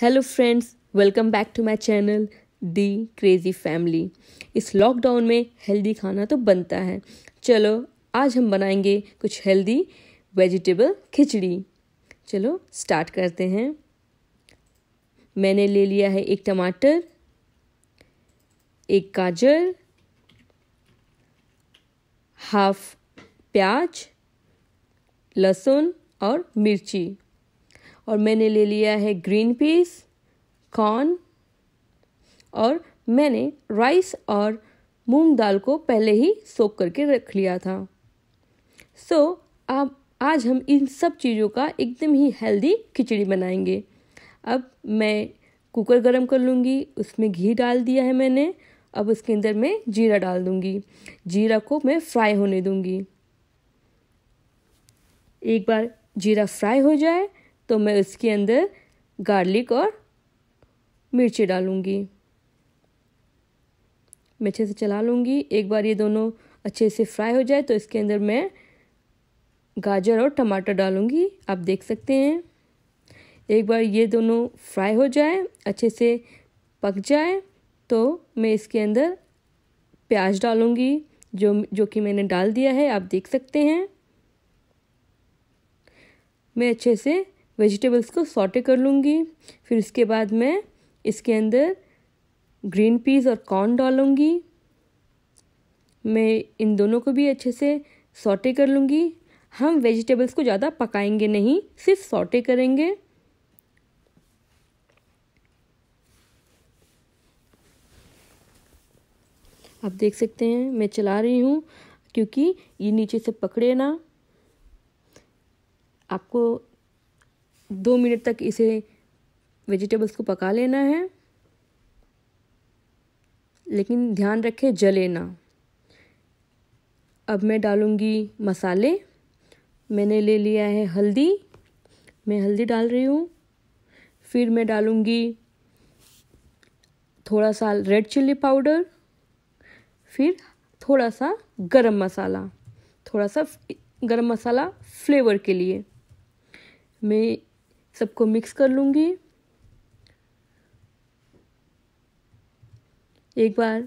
hello friends welcome back to my channel the crazy family इस lockdown में healthy खाना तो बनता है चलो आज हम बनाएंगे कुछ हेल्दी वेजिटेबल खिचड़ी चलो स्टार्ट करते हैं मैंने ले लिया है एक टमाटर एक गाजर हाफ प्याज लहसुन और मिर्ची और मैंने ले लिया है ग्रीन पीस कॉर्न और मैंने राइस और मूंग दाल को पहले ही सोख करके रख लिया था सो so, आप आज हम इन सब चीज़ों का एकदम ही हेल्दी खिचड़ी बनाएंगे अब मैं कुकर गरम कर लूँगी उसमें घी डाल दिया है मैंने अब उसके अंदर मैं जीरा डाल दूँगी जीरा को मैं फ्राई होने दूँगी एक बार जीरा फ्राई हो जाए तो मैं इसके अंदर गार्लिक और मिर्ची डालूँगी मैं अच्छे से चला लूँगी एक बार ये दोनों अच्छे से फ्राई हो जाए तो इसके अंदर मैं गाजर और टमाटर डालूँगी आप देख सकते हैं एक बार ये दोनों फ्राई हो जाए अच्छे से पक जाए तो मैं इसके अंदर प्याज डालूँगी जो जो कि मैंने डाल दिया है आप देख सकते हैं मैं अच्छे से वेजिटेबल्स को सॉटे कर लूँगी फिर उसके बाद मैं इसके अंदर ग्रीन पीस और कॉर्न डालूँगी मैं इन दोनों को भी अच्छे से सॉटे कर लूँगी हम वेजिटेबल्स को ज़्यादा पकाएंगे नहीं सिर्फ सॉटे करेंगे आप देख सकते हैं मैं चला रही हूँ क्योंकि ये नीचे से पकड़े ना आपको दो मिनट तक इसे वेजिटेबल्स को पका लेना है लेकिन ध्यान रखें जले ना अब मैं डालूँगी मसाले मैंने ले लिया है हल्दी मैं हल्दी डाल रही हूँ फिर मैं डालूँगी थोड़ा सा रेड चिल्ली पाउडर फिर थोड़ा सा गरम मसाला थोड़ा सा गरम मसाला फ्लेवर के लिए मैं सबको मिक्स कर लूँगी एक बार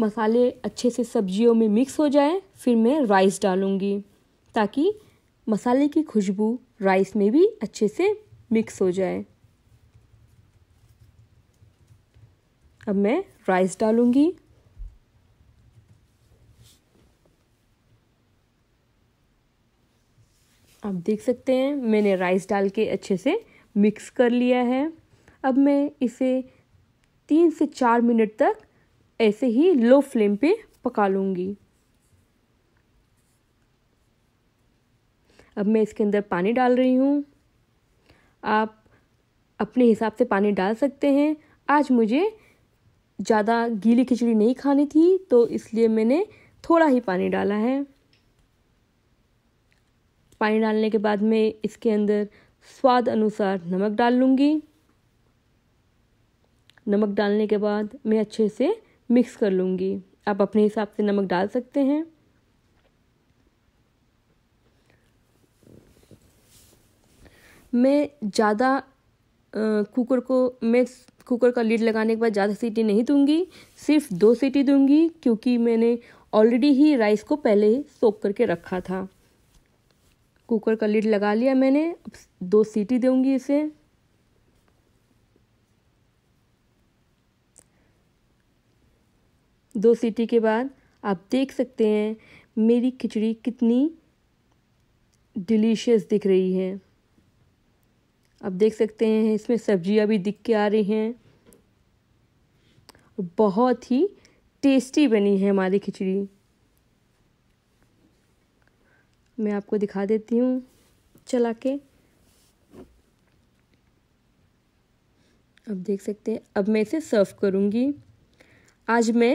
मसाले अच्छे से सब्जियों में मिक्स हो जाए फिर मैं राइस डालूँगी ताकि मसाले की खुशबू राइस में भी अच्छे से मिक्स हो जाए अब मैं राइस डालूँगी आप देख सकते हैं मैंने राइस डाल के अच्छे से मिक्स कर लिया है अब मैं इसे तीन से चार मिनट तक ऐसे ही लो फ्लेम पे पका लूँगी अब मैं इसके अंदर पानी डाल रही हूँ आप अपने हिसाब से पानी डाल सकते हैं आज मुझे ज़्यादा गीली खिचड़ी नहीं खानी थी तो इसलिए मैंने थोड़ा ही पानी डाला है पानी डालने के बाद मैं इसके अंदर स्वाद अनुसार नमक डाल लूँगी नमक डालने के बाद मैं अच्छे से मिक्स कर लूँगी आप अपने हिसाब से नमक डाल सकते हैं मैं ज़्यादा कुकर को मैं कुकर का लीड लगाने के बाद ज़्यादा सीटी नहीं दूंगी सिर्फ दो सीटी दूंगी क्योंकि मैंने ऑलरेडी ही राइस को पहले ही सोख करके रखा था कुकर का लिड लगा लिया मैंने अब दो सीटी दूंगी इसे दो सीटी के बाद आप देख सकते हैं मेरी खिचड़ी कितनी डिलीशियस दिख रही है आप देख सकते हैं इसमें सब्जियां भी दिख के आ रही हैं बहुत ही टेस्टी बनी है हमारी खिचड़ी मैं आपको दिखा देती हूँ चला के अब देख सकते हैं अब मैं इसे सर्व करूँगी आज मैं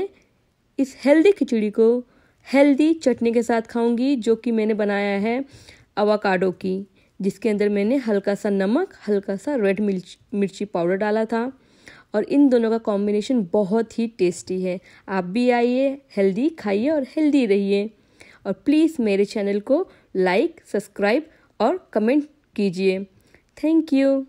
इस हेल्दी खिचड़ी को हेल्दी चटनी के साथ खाऊंगी जो कि मैंने बनाया है अवाकाडो की जिसके अंदर मैंने हल्का सा नमक हल्का सा रेड मिर्च मिर्ची पाउडर डाला था और इन दोनों का कॉम्बिनेशन बहुत ही टेस्टी है आप भी आइए हेल्दी खाइए और हेल्दी रहिए और प्लीज़ मेरे चैनल को लाइक सब्सक्राइब और कमेंट कीजिए थैंक यू